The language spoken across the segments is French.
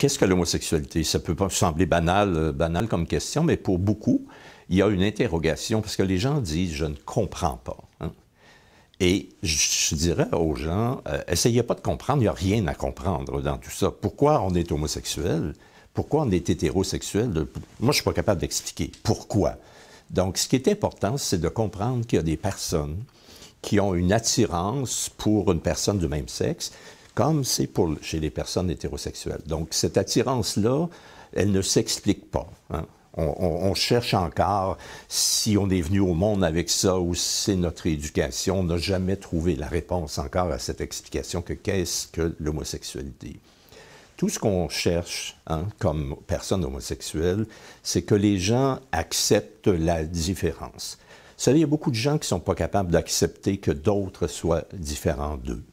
Qu'est-ce que l'homosexualité? Ça peut pas sembler banal, euh, banal comme question, mais pour beaucoup, il y a une interrogation parce que les gens disent je ne comprends pas. Hein. Et je, dirais aux gens, euh, essayez pas de comprendre, il n'y a rien à comprendre dans tout ça. Pourquoi on est homosexuel? Pourquoi on est hétérosexuel? Moi, je ne suis pas capable d'expliquer pourquoi. Donc, ce qui est important, c'est de comprendre qu'il y a des personnes qui ont une attirance pour une personne du même sexe, comme c'est pour, chez les personnes hétérosexuelles. Donc, cette attirance-là, elle ne s'explique pas. Hein. On, cherche encore si on est venu au monde avec ça ou si c'est notre éducation. On n'a jamais trouvé la réponse encore à cette explication que qu'est-ce que l'homosexualité. Tout ce qu'on cherche hein, comme personne homosexuelle, c'est que les gens acceptent la différence. Vous savez, il y a beaucoup de gens qui ne sont pas capables d'accepter que d'autres soient différents d'eux.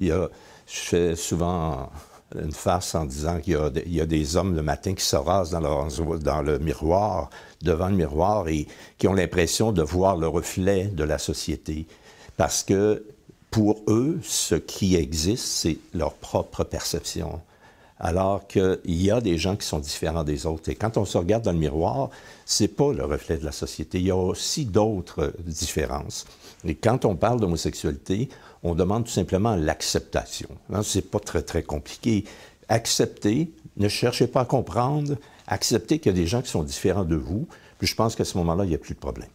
Il y a je fais souvent une farce en disant qu'il y, a des hommes le matin qui se rasent dans le miroir, devant le miroir, et qui ont l'impression de voir le reflet de la société. Parce que pour eux, ce qui existe, c'est leur propre perception alors qu'il y a des gens qui sont différents des autres. Et quand on se regarde dans le miroir, c'est pas le reflet de la société. Il y a aussi d'autres différences. Et quand on parle d'homosexualité, on demande tout simplement l'acceptation. Hein, c'est pas très, très compliqué. Accepter, ne cherchez pas à comprendre, accepter qu'il y a des gens qui sont différents de vous, puis je pense qu'à ce moment-là, il n'y a plus de problème.